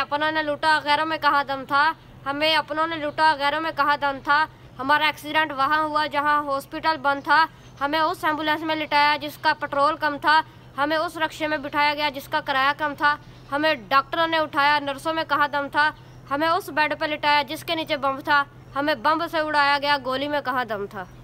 अपनों ने लूटा वगैरह में कहा दम था हमें अपनों ने लूटा वगैरह में कहा दम था हमारा एक्सीडेंट वहाँ हुआ जहाँ हॉस्पिटल बंद था हमें उस एम्बुलेंस में लिटाया जिसका पेट्रोल कम था हमें उस रक्शे में बिठाया गया जिसका किराया कम था हमें डॉक्टरों ने उठाया नर्सों में कहा दम था हमें उस बेड पर लिटाया जिसके नीचे बम था हमें बम से उड़ाया गया गोली में कहा दम था